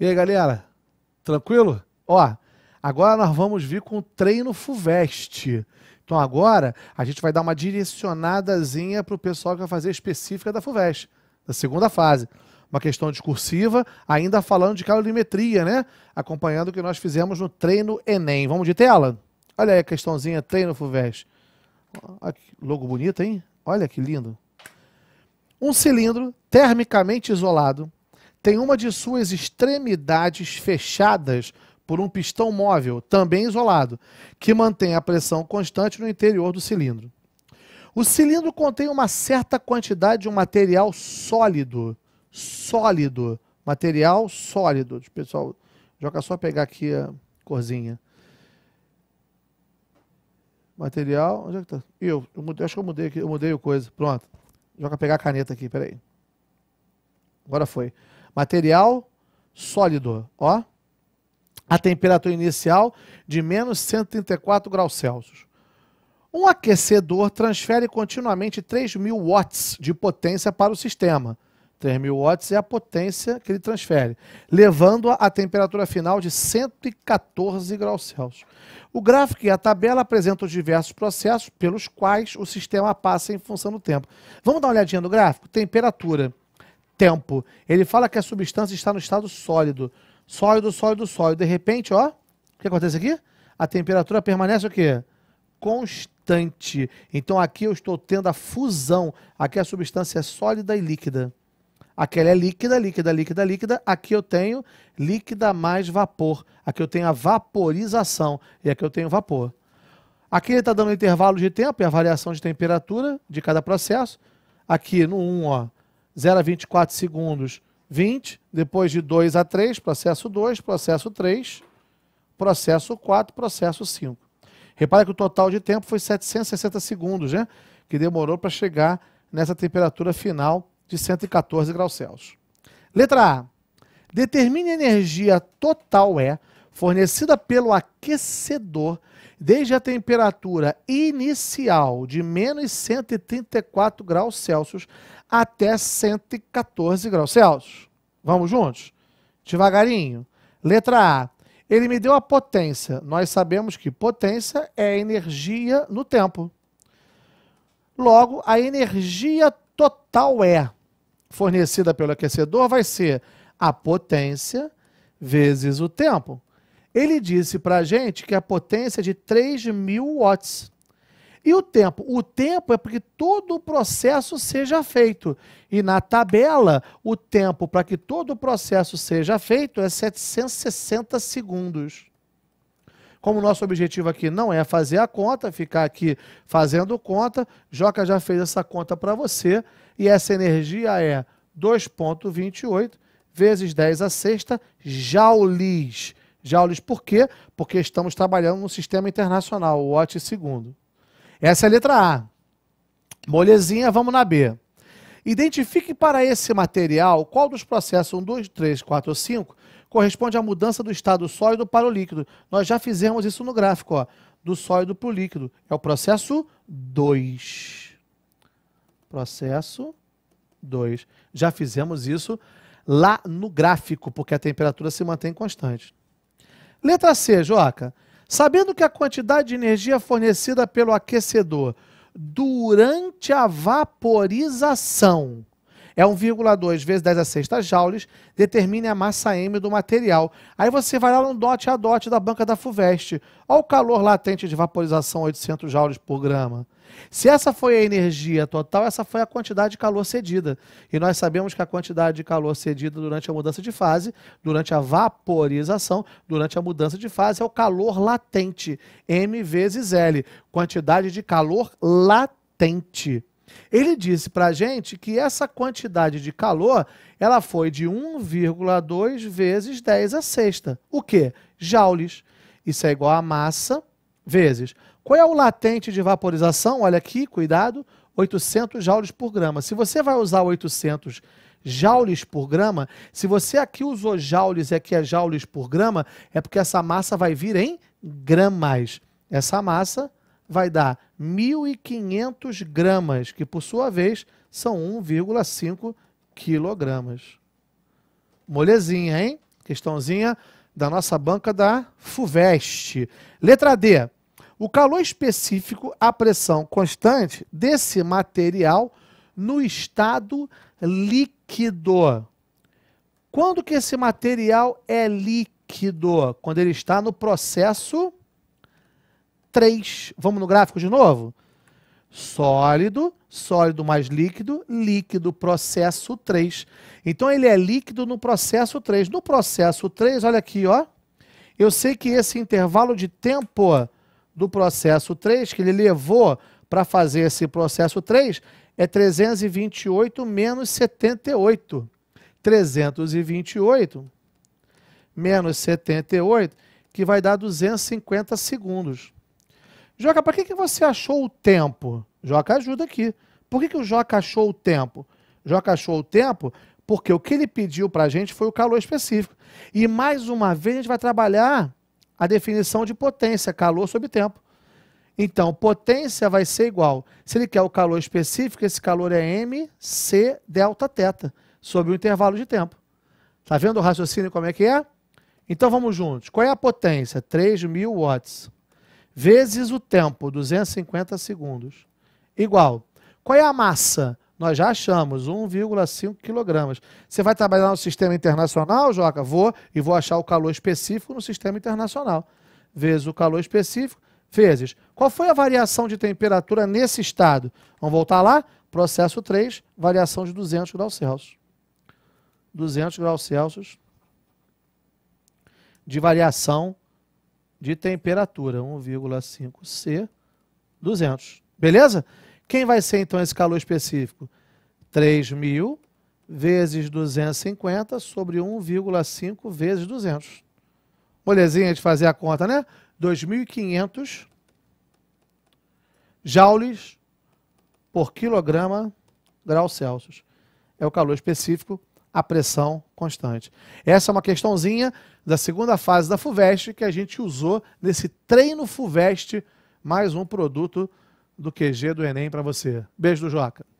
E aí, galera? Tranquilo? Ó, agora nós vamos vir com o treino FUVEST. Então agora a gente vai dar uma direcionadazinha para o pessoal que vai fazer específica da FUVEST, da segunda fase. Uma questão discursiva, ainda falando de calorimetria, né? Acompanhando o que nós fizemos no treino Enem. Vamos de tela? Olha aí a questãozinha, treino FUVEST. Logo bonito, hein? Olha que lindo. Um cilindro termicamente isolado tem uma de suas extremidades fechadas por um pistão móvel, também isolado, que mantém a pressão constante no interior do cilindro. O cilindro contém uma certa quantidade de um material sólido. Sólido. Material sólido. Pessoal, joga só pegar aqui a corzinha. Material. Onde é que tá? Eu, eu mudei, acho que eu mudei aqui. Eu mudei o coisa. Pronto. Joga pegar a caneta aqui, peraí. Agora foi. Material sólido, ó. A temperatura inicial de menos 134 graus Celsius. Um aquecedor transfere continuamente 3.000 watts de potência para o sistema. 3.000 watts é a potência que ele transfere, levando a à temperatura final de 114 graus Celsius. O gráfico e a tabela apresentam os diversos processos pelos quais o sistema passa em função do tempo. Vamos dar uma olhadinha no gráfico? Temperatura tempo. Ele fala que a substância está no estado sólido. Sólido, sólido, sólido. De repente, ó, o que acontece aqui? A temperatura permanece o quê? Constante. Então aqui eu estou tendo a fusão. Aqui a substância é sólida e líquida. Aquela é líquida, líquida, líquida, líquida. Aqui eu tenho líquida mais vapor. Aqui eu tenho a vaporização. E aqui eu tenho vapor. Aqui ele está dando um intervalo de tempo e a variação de temperatura de cada processo. Aqui no 1, ó, 0 a 24 segundos, 20. Depois de 2 a 3, processo 2, processo 3, processo 4, processo 5. Repare que o total de tempo foi 760 segundos, né? Que demorou para chegar nessa temperatura final de 114 graus Celsius. Letra A. Determine a energia total E é fornecida pelo aquecedor desde a temperatura inicial de menos 134 graus Celsius até 114 graus Celsius. Vamos juntos? Devagarinho. Letra A. Ele me deu a potência. Nós sabemos que potência é energia no tempo. Logo, a energia total é fornecida pelo aquecedor vai ser a potência vezes o tempo. Ele disse para a gente que a potência é de 3 mil watts. E o tempo? O tempo é para que todo o processo seja feito. E na tabela, o tempo para que todo o processo seja feito é 760 segundos. Como o nosso objetivo aqui não é fazer a conta, ficar aqui fazendo conta, Joca já fez essa conta para você. E essa energia é 2,28 vezes 10 a sexta joules Joules, por quê? Porque estamos trabalhando no sistema internacional, o OT segundo. Essa é a letra A. Molezinha, vamos na B. Identifique para esse material qual dos processos 1, 2, 3, 4 ou 5 corresponde à mudança do estado sólido para o líquido. Nós já fizemos isso no gráfico, ó, do sólido para o líquido. É o processo 2. Processo 2. Já fizemos isso lá no gráfico, porque a temperatura se mantém constante. Letra C, Joca. Sabendo que a quantidade de energia fornecida pelo aquecedor durante a vaporização é 1,2 vezes 10 a sexta joules, determine a massa M do material. Aí você vai lá no dote a dote da banca da FUVEST. Olha o calor latente de vaporização, 800 joules por grama. Se essa foi a energia total, essa foi a quantidade de calor cedida. E nós sabemos que a quantidade de calor cedida durante a mudança de fase, durante a vaporização, durante a mudança de fase, é o calor latente, M vezes L, quantidade de calor latente. Ele disse para a gente que essa quantidade de calor ela foi de 1,2 vezes 10 a sexta. O que? Joules. Isso é igual a massa vezes. Qual é o latente de vaporização? Olha aqui, cuidado, 800 joules por grama. Se você vai usar 800 joules por grama, se você aqui usou joules e aqui é joules por grama, é porque essa massa vai vir em gramas. Essa massa vai dar 1.500 gramas, que por sua vez são 1,5 quilogramas. Molezinha, hein? Questãozinha da nossa banca da FUVEST. Letra D. O calor específico à pressão constante desse material no estado líquido. Quando que esse material é líquido? Quando ele está no processo 3. Vamos no gráfico de novo? Sólido, sólido mais líquido, líquido processo 3. Então ele é líquido no processo 3. No processo 3, olha aqui, ó. Eu sei que esse intervalo de tempo do processo 3 que ele levou para fazer esse processo 3 é 328 menos 78. 328 menos 78, que vai dar 250 segundos. Joca, para que, que você achou o tempo? Joca ajuda aqui. Por que, que o Joca achou o tempo? Joca achou o tempo porque o que ele pediu para a gente foi o calor específico. E mais uma vez a gente vai trabalhar a definição de potência, calor sobre tempo. Então, potência vai ser igual. Se ele quer o calor específico, esse calor é mc delta teta sobre o intervalo de tempo. Tá vendo o raciocínio como é que é? Então vamos juntos. Qual é a potência? 3.000 watts vezes o tempo, 250 segundos, igual. Qual é a massa? Nós já achamos 1,5 kg. Você vai trabalhar no sistema internacional, Joca? Vou e vou achar o calor específico no sistema internacional. Vezes o calor específico, vezes. Qual foi a variação de temperatura nesse estado? Vamos voltar lá? Processo 3, variação de 200 graus Celsius. 200 graus Celsius de variação de temperatura, 1,5 C, 200. Beleza? Quem vai ser então esse calor específico? 3.000 vezes 250 sobre 1,5 vezes 200. Molezinha de fazer a conta, né? 2.500 joules por quilograma grau Celsius. É o calor específico a pressão constante. Essa é uma questãozinha da segunda fase da FUVEST que a gente usou nesse treino FUVEST, mais um produto do QG do Enem para você. Beijo do Joca.